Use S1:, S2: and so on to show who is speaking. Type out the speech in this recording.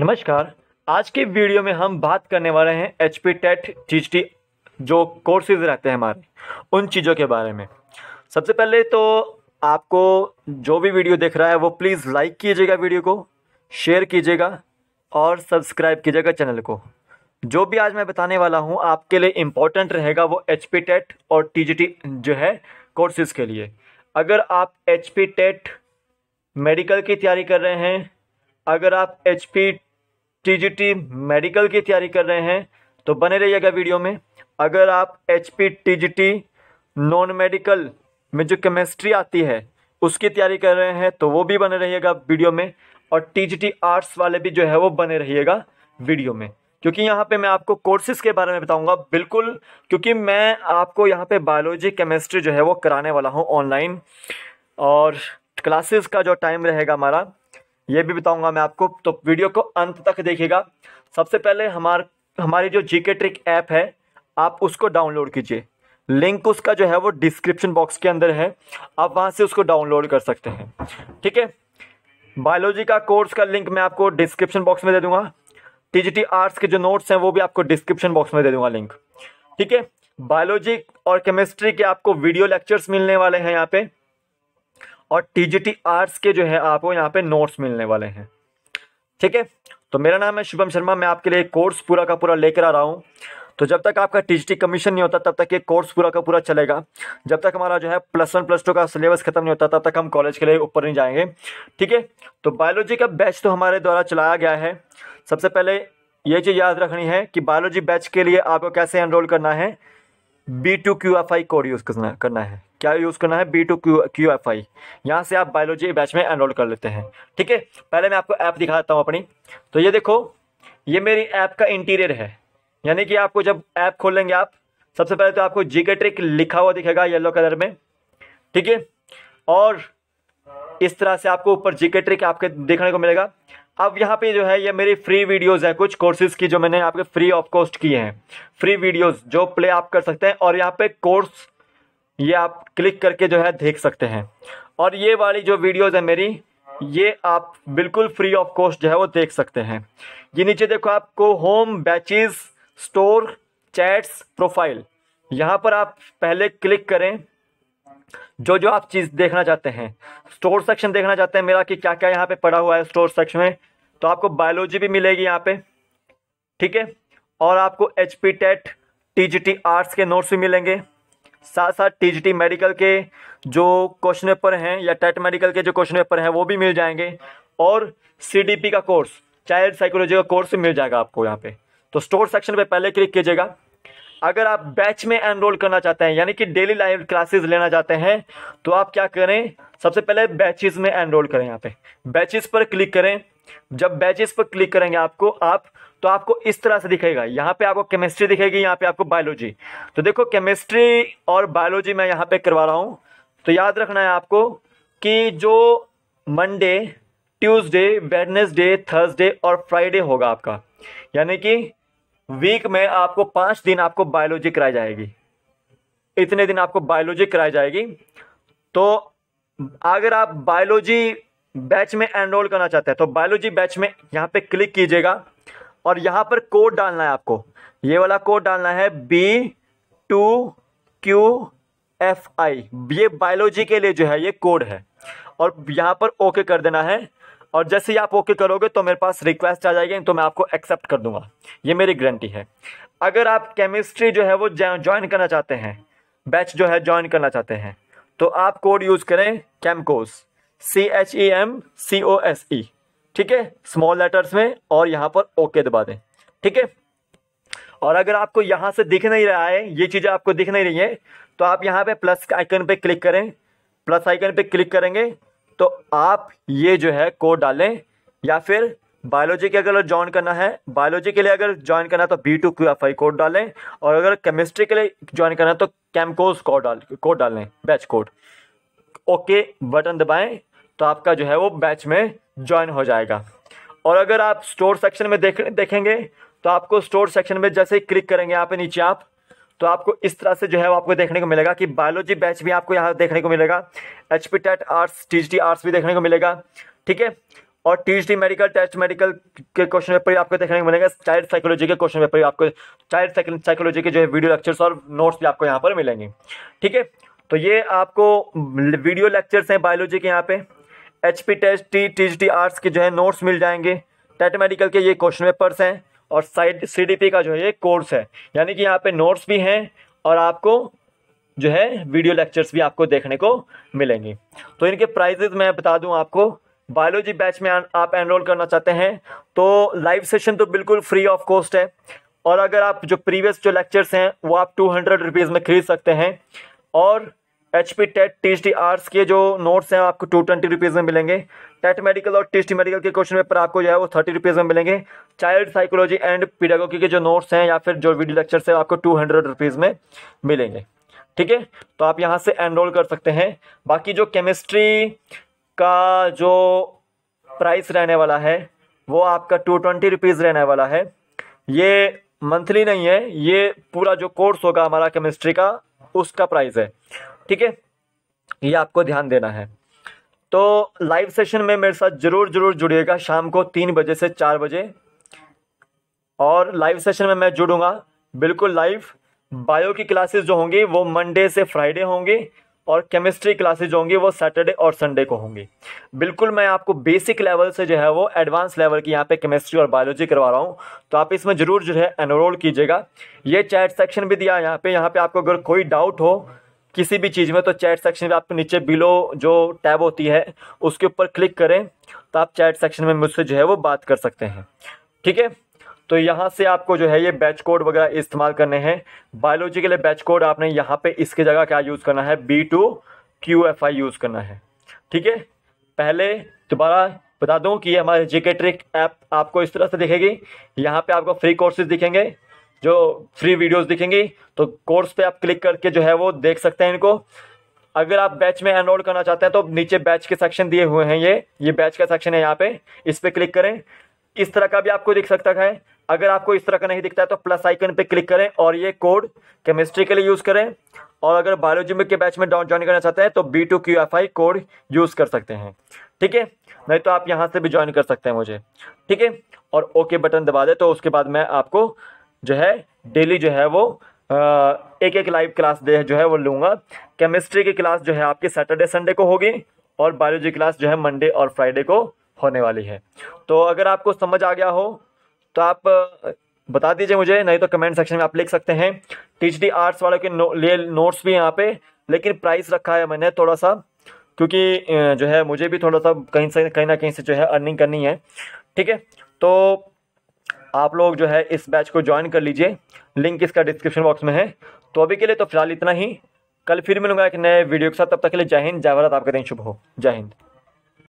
S1: नमस्कार आज के वीडियो में हम बात करने वाले हैं एच पी टेट टी जो कोर्सेज रहते हैं हमारे उन चीज़ों के बारे में सबसे पहले तो आपको जो भी वीडियो देख रहा है वो प्लीज़ लाइक कीजिएगा वीडियो को शेयर कीजिएगा और सब्सक्राइब कीजिएगा चैनल को जो भी आज मैं बताने वाला हूँ आपके लिए इम्पोर्टेंट रहेगा वो एच पी टेट और टी जो है कोर्सेज के लिए अगर आप एच पी टेट मेडिकल की तैयारी कर रहे हैं अगर आप एच पी टीजीटी मेडिकल की तैयारी कर रहे हैं तो बने रहिएगा वीडियो में अगर आप एच पी नॉन मेडिकल में जो केमिस्ट्री आती है उसकी तैयारी कर रहे हैं तो वो भी बने रहिएगा वीडियो में और टी आर्ट्स वाले भी जो है वो बने रहिएगा वीडियो में क्योंकि यहाँ पे मैं आपको कोर्सेज के बारे में बताऊंगा बिल्कुल क्योंकि मैं आपको यहाँ पे बायोलॉजी केमिस्ट्री जो है वो कराने वाला हूँ ऑनलाइन और क्लासेस का जो टाइम रहेगा हमारा ये भी बताऊंगा मैं आपको तो वीडियो को अंत तक देखिएगा सबसे पहले हमार हमारी जो जीके ट्रिक ऐप है आप उसको डाउनलोड कीजिए लिंक उसका जो है वो डिस्क्रिप्शन बॉक्स के अंदर है आप वहाँ से उसको डाउनलोड कर सकते हैं ठीक है बायोलॉजी का कोर्स का लिंक मैं आपको डिस्क्रिप्शन बॉक्स में दे दूंगा टी आर्ट्स के जो नोट्स हैं वो भी आपको डिस्क्रिप्शन बॉक्स में दे दूंगा लिंक ठीक है बायोलॉजी और केमिस्ट्री के आपको वीडियो लेक्चर्स मिलने वाले हैं यहाँ पे और टी जी टी आर्ट्स के जो है आपको यहाँ पे नोट्स मिलने वाले हैं ठीक है तो मेरा नाम है शुभम शर्मा मैं आपके लिए कोर्स पूरा का पूरा लेकर आ रहा हूँ तो जब तक आपका टी कमीशन नहीं होता तब तक ये कोर्स पूरा का पूरा चलेगा जब तक हमारा जो है प्लस वन प्लस टू का सिलेबस खत्म नहीं होता तब तक हम कॉलेज के लिए ऊपर नहीं जाएंगे ठीक है तो बायोलॉजी का बैच तो हमारे द्वारा चलाया गया है सबसे पहले ये चीज़ याद रखनी है कि बायोलॉजी बैच के लिए आपको कैसे एनरोल करना है B two Q F I code use करना है क्या यूज़ करना है B two Q Q F I यहाँ से आप बायोलॉजी बैच में एनरोल कर लेते हैं ठीक है पहले मैं आपको ऐप दिखाता हूँ अपनी तो ये देखो ये मेरी ऐप का इंटीरियर है यानी कि आपको जब ऐप खोलेंगे आप सबसे पहले तो आपको जी ट्रिक लिखा हुआ दिखेगा येलो कलर में ठीक है और इस तरह से आपको ऊपर जी ट्रिक आपके देखने को मिलेगा अब यहाँ पे जो है ये मेरी फ्री वीडियोस है कुछ कोर्सेज की जो मैंने आपके फ्री ऑफ कॉस्ट किए हैं फ्री वीडियोस जो प्ले आप कर सकते हैं और यहाँ पे कोर्स ये आप क्लिक करके जो है देख सकते हैं और ये वाली जो वीडियोज़ है मेरी ये आप बिल्कुल फ्री ऑफ कॉस्ट जो है वो देख सकते हैं ये नीचे देखो आपको home batches store chats profile यहाँ पर आप पहले क्लिक करें जो जो आप चीज़ देखना चाहते हैं स्टोर सेक्शन देखना चाहते हैं मेरा कि क्या क्या यहाँ पे पड़ा हुआ है स्टोर सेक्शन में तो आपको बायोलॉजी भी मिलेगी यहाँ पे ठीक है और आपको H P TET T G T arts के नोट्स भी मिलेंगे साथ साथ टी मेडिकल के जो क्वेश्चन पेपर हैं या टेट मेडिकल e के जो क्वेश्चन पेपर हैं वो भी मिल जाएंगे और सी का कोर्स चाइल्ड साइकोलॉजी का कोर्स मिल जाएगा आपको यहाँ पे तो स्टोर सेक्शन पे पहले क्लिक कीजिएगा अगर आप बैच में एनरोल करना चाहते हैं यानी कि डेली लाइव क्लासेस लेना चाहते हैं तो आप क्या करें सबसे पहले बैचेस में एनरोल करें यहाँ पे बैचेस पर क्लिक करें जब बैचेस पर क्लिक करेंगे आपको आप तो आपको इस तरह से दिखेगा यहाँ पे आपको केमिस्ट्री दिखेगी यहाँ पे आपको बायोलॉजी तो देखो केमिस्ट्री और बायोलॉजी मैं यहाँ पे करवा रहा हूँ तो याद रखना है आपको कि जो मंडे ट्यूसडे वेडनेसडे थर्सडे और फ्राइडे होगा आपका यानी कि वीक में आपको पाँच दिन आपको बायोलॉजी कराई जाएगी इतने दिन आपको बायोलॉजी कराई जाएगी तो अगर आप बायोलॉजी बैच में एनरोल करना चाहते हैं तो बायोलॉजी बैच में यहाँ पे क्लिक कीजिएगा और यहाँ पर कोड डालना है आपको ये वाला कोड डालना है B two Q F I ये बायोलॉजी के लिए जो है ये कोड है और यहाँ पर ओके कर देना है और जैसे ही आप ओके करोगे तो मेरे पास रिक्वेस्ट आ जाएगी तो मैं आपको एक्सेप्ट कर दूंगा ये मेरी गारंटी है अगर आप केमिस्ट्री जो है वो ज्वाइन करना चाहते हैं बैच जो है ज्वाइन करना चाहते हैं तो आप कोड यूज़ करें कैमकोस C H E M C O S E ठीक है स्मॉल लेटर्स में और यहाँ पर ओके दबा दें ठीक है और अगर आपको यहाँ से दिख नहीं रहा है ये चीज़ें आपको दिख नहीं रही है तो आप यहाँ पे प्लस आइकन पे क्लिक करें प्लस आइकन पे क्लिक करेंगे तो आप ये जो है कोड डालें या फिर बायोलॉजी के अगर ज्वाइन करना है बायोलॉजी के लिए अगर ज्वाइन करना है तो बी टू क्यू कोड डालें और अगर केमिस्ट्री के लिए ज्वाइन करना है तो कैमकोज कोड डाल कोड डालें बैच कोड ओके बटन दबाएं तो आपका जो है वो बैच में ज्वाइन हो जाएगा और अगर आप स्टोर सेक्शन में देख देखेंगे तो आपको स्टोर सेक्शन में जैसे ही क्लिक करेंगे यहाँ पे नीचे आप तो आपको इस तरह से जो है वो आपको देखने को मिलेगा कि बायोलॉजी बैच भी आपको यहाँ देखने को मिलेगा H P TET arts T T arts भी देखने को मिलेगा ठीक है और T G medical test medical के क्वेश्चन पेपर भी आपको देखने को मिलेगा चाइल्ड साइकोलॉजी के क्वेश्चन पेपर भी आपको चाइल्ड साइकोलॉजी के जो है वीडियो लेक्चर्स और नोट्स भी आपको यहाँ पर मिलेंगे ठीक है तो ये आपको वीडियो लेक्चर्स हैं बायोलॉजी के यहाँ पे H P test T T G T arts के जो है नोट्स मिल जाएंगे टेट मेडिकल के ये क्वेश्चन पेपर्स हैं और साइड सी डी पी का जो है ये कोर्स है यानी कि यहाँ पे नोट्स भी हैं और आपको जो है वीडियो लेक्चर्स भी आपको देखने को मिलेंगे तो इनके प्राइजेज मैं बता दूँ आपको बायोलॉजी बैच में आप एनरोल करना चाहते हैं तो लाइव सेशन तो बिल्कुल फ्री ऑफ कॉस्ट है और अगर आप जो प्रीवियस जो लेक्चर्स हैं वो आप टू हंड्रेड रुपीज़ में खरीद सकते हैं और H P TET T S T arts के जो नोट्स हैं आपको टू ट्वेंटी रुपीज़ में मिलेंगे टेट मेडिकल e और टी एस टी मेडिकल के क्वेश्चन पेपर आपको जो है वो थर्टी रुपीज़ में मिलेंगे चाइल्ड साइकोलॉजी एंड पीडागोकी के जो नोट्स हैं या फिर जो वीडियो लेक्चर्स हैं आपको टू हंड्रेड रुपीज़ में मिलेंगे ठीक है तो आप यहाँ से एनरोल कर सकते हैं बाकी जो केमिस्ट्री का जो प्राइस रहने वाला है वो आपका टू ट्वेंटी रुपीज़ रहने वाला है ये मंथली नहीं है ये पूरा जो कोर्स होगा हमारा केमिस्ट्री का उसका प्राइस है ठीक है ये आपको ध्यान देना है तो लाइव सेशन में मेरे साथ ज़रूर ज़रूर जुड़िएगा शाम को तीन बजे से चार बजे और लाइव सेशन में मैं जुड़ूंगा बिल्कुल लाइव बायो की क्लासेस जो होंगी वो मंडे से फ्राइडे होंगी और केमिस्ट्री क्लासेज जो होंगी वो सैटरडे और संडे को होंगी बिल्कुल मैं आपको बेसिक लेवल से जो है वो एडवांस लेवल की यहाँ पे केमिस्ट्री और बायोलॉजी करवा रहा हूँ तो आप इसमें ज़रूर जो है एनरोल कीजिएगा ये चैट सेक्शन भी दिया यहाँ पे यहाँ पे आपको अगर कोई डाउट हो किसी भी चीज़ में तो चैट सेक्शन में आपको नीचे बिलो जो टैब होती है उसके ऊपर क्लिक करें तो आप चैट सेक्शन में मुझसे जो है वो बात कर सकते हैं ठीक है तो यहाँ से आपको जो है ये बैच कोड वगैरह इस्तेमाल करने हैं बायोलॉजी के लिए बैच कोड आपने यहाँ पे इसके जगह क्या यूज़ करना है B two Q F I use करना है ठीक है पहले दोबारा बता दूँ कि ये हमारे जी ट्रिक ऐप आपको इस तरह से दिखेगी यहाँ पे आपको फ्री कोर्सेज दिखेंगे जो फ्री वीडियोस दिखेंगी तो कोर्स पे आप क्लिक करके जो है वो देख सकते हैं इनको अगर आप बैच में एनरोल करना चाहते हैं तो नीचे बैच के सेक्शन दिए हुए हैं ये ये बैच का सेक्शन है यहाँ पे इस पर क्लिक करें इस तरह का भी आपको दिख सकता है अगर आपको इस तरह का नहीं दिखता है तो प्लस आइकन पे क्लिक करें और ये कोड केमिस्ट्री के लिए यूज़ करें और अगर बायोलॉजी में के बैच में डाउन ज्वाइन करना चाहते हैं तो B two Q F I code use कर सकते हैं ठीक है नहीं तो आप यहाँ से भी ज्वाइन कर सकते हैं मुझे ठीक है और ओके बटन दबा दें तो उसके बाद मैं आपको जो है डेली जो है वो एक एक लाइव क्लास दे जो है वो लूँगा केमिस्ट्री की क्लास जो है आपकी सैटरडे संडे को होगी और बायोलॉजी क्लास जो है मंडे और फ्राइडे को होने वाली है तो अगर आपको समझ आ गया हो तो आप बता दीजिए मुझे नहीं तो कमेंट सेक्शन में आप लिख सकते हैं टीच डी आर्ट्स वालों के नो, लिए नोट्स भी यहाँ पे लेकिन प्राइस रखा है मैंने थोड़ा सा क्योंकि जो है मुझे भी थोड़ा सा कहीं से कहीं ना कहीं से जो है अर्निंग करनी है ठीक है तो आप लोग जो है इस बैच को ज्वाइन कर लीजिए लिंक इसका डिस्क्रिप्शन बॉक्स में है तो अभी के लिए तो फिलहाल इतना ही कल फिर मिलूंगा एक नए वीडियो के साथ तब तक के लिए जय हिंद जय भारत आपका दिन शुभ हो जय हिंद